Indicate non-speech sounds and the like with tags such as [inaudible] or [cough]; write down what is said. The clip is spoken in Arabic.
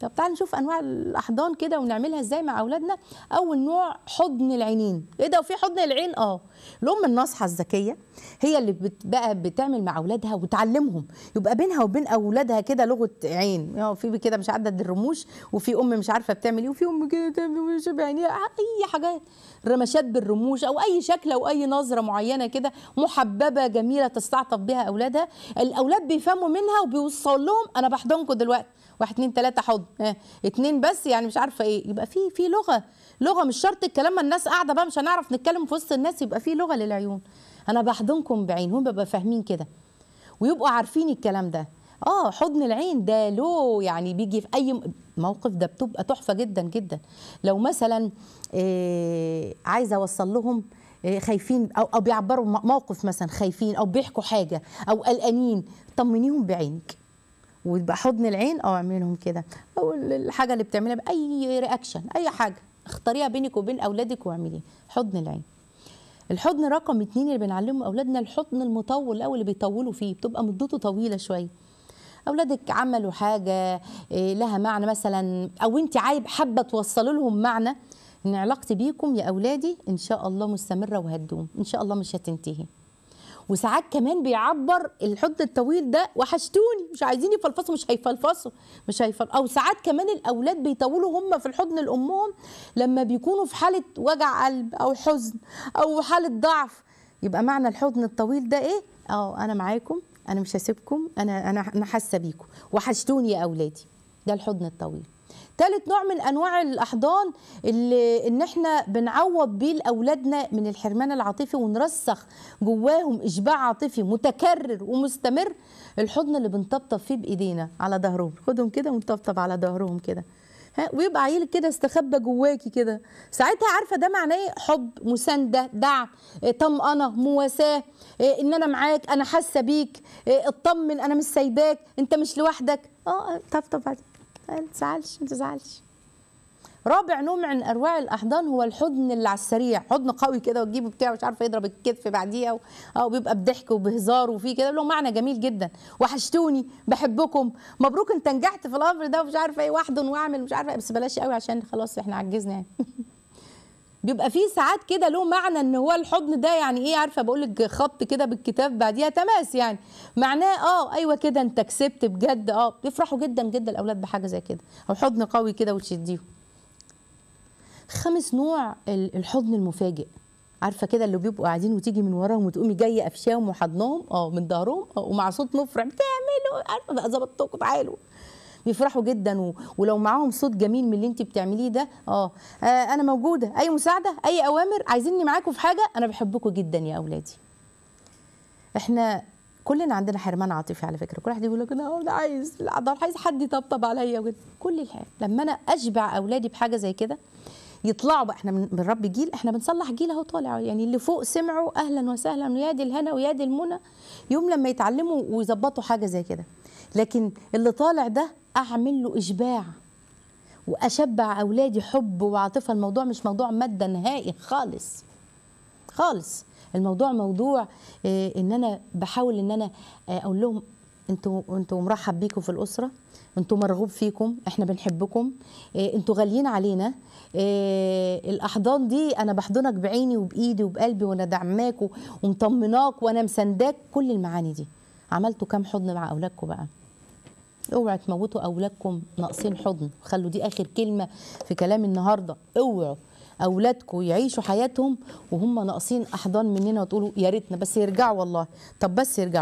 طب تعال نشوف انواع الاحضان كده ونعملها ازاي مع اولادنا اول نوع حضن العينين ايه ده وفي حضن العين اه الام الناصحه الذكيه هي اللي بقى بتعمل مع اولادها وتعلمهم يبقى بينها وبين اولادها كده لغه عين يعني في كده مش عدد الرموش وفي ام مش عارفه بتعمل ايه وفي ام كده بتعمل بعينيها إيه، اي حاجات رمشات بالرموش او اي شكل او اي نظره معينه كده محببه جميله تستعطف بها اولادها الاولاد بيفهموا منها وبيوصلوا لهم انا بحضنكم دلوقتي واحد اتنين تلاته حضن آه، اتنين بس يعني مش عارفه ايه يبقى في في لغه لغه مش شرط الكلام ما الناس قاعده بقى مش هنعرف نتكلم في وسط الناس يبقى في لغه للعيون انا بحضنكم بعين هم بيبقى فاهمين كده ويبقوا عارفين الكلام ده اه حضن العين ده له يعني بيجي في اي موقف ده بتبقى تحفه جدا جدا لو مثلا إيه عايزه اوصل لهم إيه خايفين او او بيعبروا موقف مثلا خايفين او بيحكوا حاجه او قلقانين طمنيهم بعينك ويبقى حضن العين اه اعملهم لهم كده او الحاجه اللي بتعملها باي رياكشن اي حاجه اختاريها بينك وبين اولادك واعمليه حضن العين الحضن رقم اتنين اللي بنعلمه اولادنا الحضن المطول او اللي بيطولوا فيه بتبقى مدته طويله شويه اولادك عملوا حاجه إيه، لها معنى مثلا او انت عايب حابه توصلوا لهم معنى ان علاقتي بيكم يا اولادي ان شاء الله مستمره وهتدوم ان شاء الله مش هتنتهي وساعات كمان بيعبر الحضن الطويل ده وحشتوني مش عايزين يفلفصوا مش هيفلفصوا مش هيفل او ساعات كمان الاولاد بيطولوا هم في الحضن لامهم لما بيكونوا في حاله وجع قلب او حزن او حاله ضعف يبقى معنى الحضن الطويل ده ايه اه انا معاكم انا مش هسيبكم انا انا انا حاسه بيكم وحشتوني يا اولادي ده الحضن الطويل ثالث نوع من انواع الاحضان اللي ان احنا بنعوض بيه لاولادنا من الحرمان العاطفي ونرسخ جواهم اشباع عاطفي متكرر ومستمر الحضن اللي بنطبطب فيه بايدينا على ظهرهم خدهم كده ونطبطب على ظهرهم كده ها ويبقى عيل كده استخبى جواكي كده ساعتها عارفه ده معناه ايه حب مسانده دعم إيه، طمانه مواساه إيه، ان انا معاك انا حاسه بيك إيه، اطمن انا مش سايباك انت مش لوحدك اه طبطب تزعلش ما تزعلش رابع نوع من انواع الاحضان هو الحضن اللي على السريع حضن قوي كده وتجيبه بتاع مش عارفه يضرب الكتف بعديها و... او آه، بيبقى بضحك وبهزار وفي كده له معنى جميل جدا وحشتوني بحبكم مبروك انت نجحت في الامر ده ومش عارفه ايه واحضن واعمل مش عارفه إيه. بس بلاش قوي عشان خلاص احنا عجزنا يعني [laughs] بيبقى فيه ساعات كده له معنى ان هو الحضن ده يعني ايه عارفه بقول لك خط كده بالكتاب بعديها تماس يعني معناه اه ايوه كده انت كسبت بجد اه بيفرحوا جدا جدا الاولاد بحاجه زي كده او حضن قوي كده وتشديهم خامس نوع الحضن المفاجئ عارفه كده اللي بيبقوا قاعدين وتيجي من وراهم وتقومي جايه قفشاهم وحضنهم اه من ظهرهم آه، ومع صوت مفرح بتعملوا عارفه بقى ظبطتكم تعالوا بيفرحوا جدا ولو معاهم صوت جميل من اللي انت بتعمليه ده آه. اه انا موجوده اي مساعده اي اوامر عايزيني معاكم في حاجه انا بحبكم جدا يا اولادي احنا كلنا عندنا حرمان عاطفي على فكره كل واحد يقول لك انا عايز عايز حد يطبطب عليا وكده كل الحال لما انا اشبع اولادي بحاجه زي كده يطلعوا بقى احنا بنربي رب جيل احنا بنصلح جيل اهو طالع يعني اللي فوق سمعوا اهلا وسهلا ويا دي الهنا ويا دي المنى يوم لما يتعلموا ويظبطوا حاجه زي كده لكن اللي طالع ده اعمل له اشباع واشبع اولادي حب وعاطفه الموضوع مش موضوع ماده نهائي خالص خالص الموضوع موضوع آه، ان انا بحاول ان انا آه، اقول لهم انتوا انتوا مرحب بيكم في الاسره انتوا مرغوب فيكم احنا بنحبكم آه، انتوا غاليين علينا الاحضان دي انا بحضنك بعيني وبايدي وبقلبي وانا دعماك ومطمناك وانا مسنداك كل المعاني دي عملتوا كام حضن مع اولادكم بقى اوعوا تموتوا اولادكم ناقصين حضن خلوا دي اخر كلمه في كلام النهارده اوعوا اولادكم يعيشوا حياتهم وهم ناقصين احضان مننا وتقولوا يا ريتنا بس يرجعوا والله طب بس يرجعوا